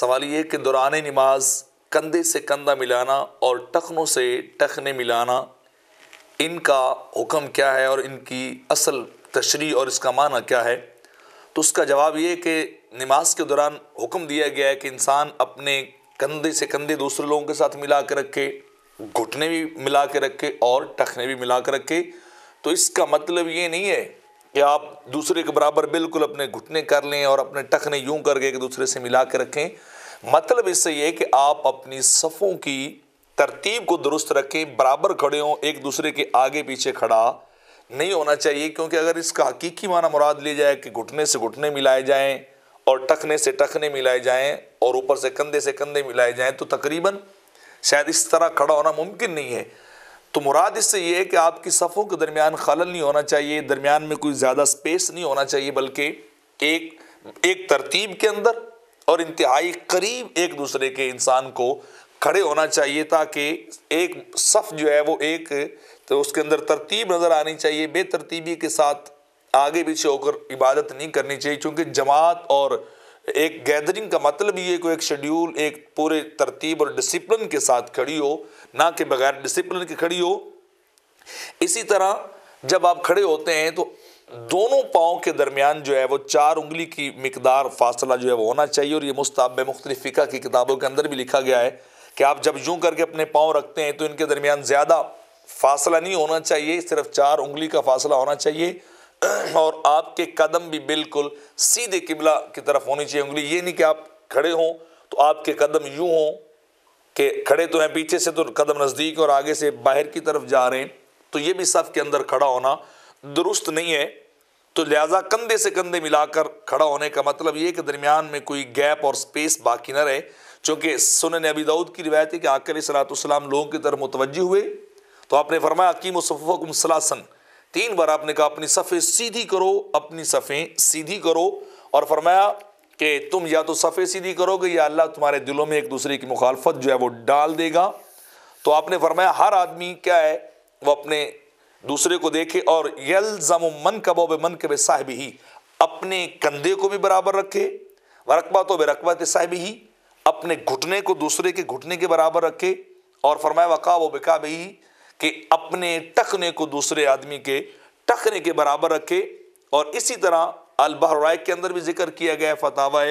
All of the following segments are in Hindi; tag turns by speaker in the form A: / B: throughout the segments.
A: सवाल ये कि दौरान नमाज कंधे से कंधा मिलाना और टखनों से टखने मिलाना इनका हुक्म क्या है और इनकी असल तशरी और इसका माना क्या है तो उसका जवाब ये कि नमाज के दौरान हुक्म दिया गया है कि इंसान अपने कंधे से कंधे दूसरे लोगों के साथ मिला के रखे घुटने भी मिला के रखे और टखने भी मिला के रखे तो इसका मतलब ये नहीं है कि आप दूसरे के बराबर बिल्कुल अपने घुटने कर लें और अपने टखने यूं करके एक दूसरे से मिला के रखें मतलब इससे यह कि आप अपनी सफ़ों की तरतीब को दुरुस्त रखें बराबर खड़े हों एक दूसरे के आगे पीछे खड़ा नहीं होना चाहिए क्योंकि अगर इसका हकीकी माना मुराद लिया जाए कि घुटने से घुटने मिलाए जाएं और टखने से टखने मिलाए जाएं और ऊपर से कंधे से कंधे मिलाए जाएं तो तकरीबन शायद इस तरह खड़ा होना मुमकिन नहीं है तो मुराद इससे ये है कि आपकी सफ़ों के दरमियान खलल नहीं होना चाहिए दरमियान में कोई ज़्यादा स्पेस नहीं होना चाहिए बल्कि एक एक तरतीब के अंदर और इंतहाई करीब एक दूसरे के इंसान को खड़े होना चाहिए ताकि एक सफ़ जो है वो एक तो उसके अंदर तरतीब नज़र आनी चाहिए बेतरतीबी के साथ आगे पीछे होकर इबादत नहीं करनी चाहिए चूँकि जमात और एक गैदरिंग का मतलब ये को एक शेड्यूल एक पूरे तरतीब और डिसिप्लिन के साथ खड़ी हो ना कि बगैर डिसिप्लिन के खड़ी हो इसी तरह जब आप खड़े होते हैं तो दोनों पाँव के दरमियान जो है वो चार उंगली की मकदार फासला जो है वो होना चाहिए और ये मुस्ताब मुख्तलि फ़िका की किताबों के अंदर भी लिखा गया है कि आप जब यूं करके अपने पाँव रखते हैं तो इनके दरमियान ज़्यादा फासला नहीं होना चाहिए सिर्फ चार उंगली का फासला होना चाहिए और आपके कदम भी बिल्कुल सीधे किबला की तरफ होनी चाहिए उंगली ये नहीं कि आप खड़े हों तो आपके कदम यूं हों कि खड़े तो हैं पीछे से तो कदम नज़दीक और आगे से बाहर की तरफ जा रहे हैं तो ये भी सफ़ के अंदर खड़ा होना दुरुस्त नहीं है तो लिहाजा कंधे से कंधे मिलाकर खड़ा होने का मतलब ये कि दरमियान में कोई गैप और स्पेस बाकी ना रहे चूँकि सुन ने अबी दाऊद की रिवायत है कि आकर सलातम लोगों की तरफ मुतवजह हुए तो आपने फरमाया अकीम सफ़ुकुम सलासन तीन बार आपने कहा अपनी सफ़े सीधी करो अपनी सफ़े सीधी करो और फरमाया कि तुम या तो सफ़े सीधी करोगे या अल्लाह तुम्हारे दिलों में एक दूसरे की मुखालफत जो है वो डाल देगा तो आपने फरमाया हर आदमी क्या है वो अपने दूसरे को देखे और यलजम मन कबो बे मन कब साहब ही अपने कंधे को भी बराबर रखे वरकबा तो के साहब ही अपने घुटने को दूसरे के घुटने के बराबर रखे और फरमाया वका वो ही कि अपने टखने को दूसरे आदमी के टखने के बराबर रखे और इसी तरह अलबहराय के अंदर भी जिक्र किया गया है फतावा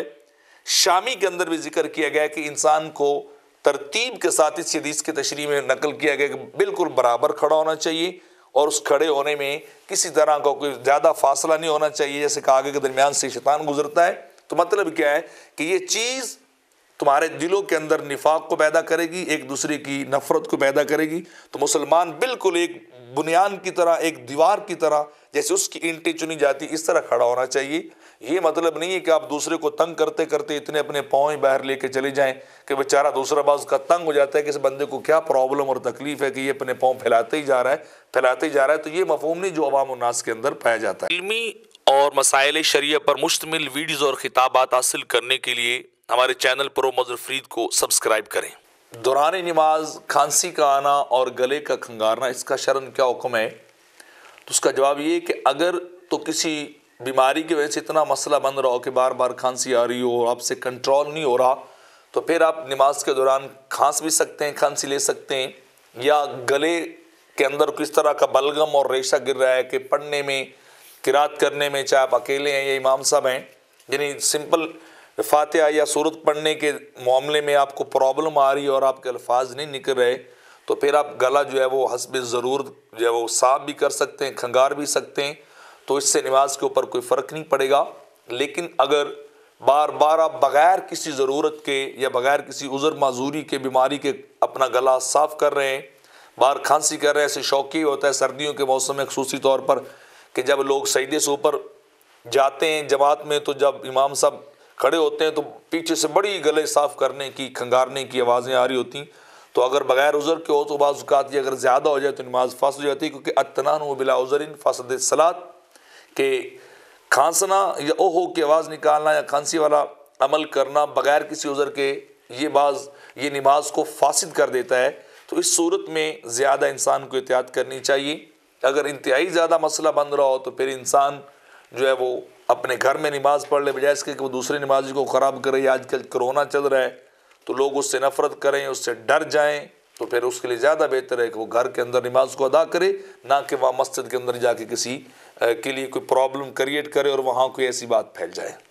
A: शामी के अंदर भी जिक्र किया गया कि इंसान को तरतीब के साथ इस हदीस के तशरी में नकल किया गया कि बिल्कुल बराबर खड़ा होना चाहिए और उस खड़े होने में किसी तरह का को कोई ज़्यादा फासला नहीं होना चाहिए जैसे कागे के दरमियान से शैतान गुजरता है तो मतलब क्या है कि ये चीज़ तुम्हारे दिलों के अंदर निफाक को पैदा करेगी एक दूसरे की नफरत को पैदा करेगी तो मुसलमान बिल्कुल एक बुनियान की तरह एक दीवार की तरह जैसे उसकी इंटें चुनी जाती इस तरह खड़ा होना चाहिए ये मतलब नहीं है कि आप दूसरे को तंग करते करते इतने अपने पाँव बाहर लेके चले जाएं कि बेचारा दूसरा बाज उसका तंग हो जाता है कि इस बंदे को क्या प्रॉब्लम और तकलीफ है कि ये अपने पाँव फैलाते ही जा रहा है फैलाते ही जा रहा है तो ये मफहम नहीं जो अवाम उन्नास के अंदर पाया जाता है इलमी और मसाइल शरीय पर मुश्तमिल वीडियोज़ और खिताबात हासिल करने के लिए हमारे चैनल प्रो मजर फरीद को सब्सक्राइब करें दौरान नमाज खांसी का आना और गले का खंगारना इसका शरण क्या हुक्म है तो उसका जवाब ये कि अगर तो किसी बीमारी की वजह से इतना मसला बन रहा हो कि बार बार खांसी आ रही हो और आपसे कंट्रोल नहीं हो रहा तो फिर आप नमाज के दौरान खांस भी सकते हैं खांसी ले सकते हैं या गले के अंदर किस तरह का बलगम और रेशा गिर रहा है कि पढ़ने में किरात करने में चाहे आप अकेले हैं या इमाम साहब हैं यानी सिंपल फ़ातिहा या सूरत पढ़ने के मामले में आपको प्रॉब्लम आ रही है और आपके अल्फाज नहीं निकल रहे तो फिर आप गला जो है वो हसब ज़रूर जो है वो साफ भी कर सकते हैं खंगार भी सकते हैं तो इससे नमाज के ऊपर कोई फ़र्क नहीं पड़ेगा लेकिन अगर बार बार आप बग़ैर किसी ज़रूरत के या बग़ैर किसी उज़र माजूरी के बीमारी के अपना गला साफ़ कर रहे हैं बाहर खांसी कर रहे हैं ऐसे शौकी होता है सर्दियों के मौसम में खसूसी तौर पर कि जब लोग सईदे से ऊपर जाते हैं जमात में तो जब इमाम साहब खड़े होते हैं तो पीछे से बड़ी गले साफ करने की खंगारने की आवाज़ें आ रही होती तो अगर बगैर उज़र के हो तो बाज़ात ये अगर ज़्यादा हो जाए तो नमाज फास हो जाती है क्योंकि अतनान बिला उज़रिन फासद सलात के खांसना या ओ हो की आवाज़ निकालना या खांसी वाला अमल करना बगैर किसी उज़र के ये बाज़ ये नमाज को फासद कर देता है तो इस सूरत में ज़्यादा इंसान को एहतियात करनी चाहिए अगर इंतहाई ज़्यादा मसला बन रहा हो तो फिर इंसान जो है वो अपने घर में नमाज़ पढ़ ले बजाय इसके कि वो दूसरी नमाज को ख़राब करे आजकल कोरोना चल रहा है तो लोग उससे नफरत करें उससे डर जाएं तो फिर उसके लिए ज़्यादा बेहतर है कि वो घर के अंदर नमाज को अदा करे ना कि वहाँ मस्जिद के अंदर जाके किसी के लिए कोई प्रॉब्लम क्रिएट करे और वहाँ कोई ऐसी बात फैल जाए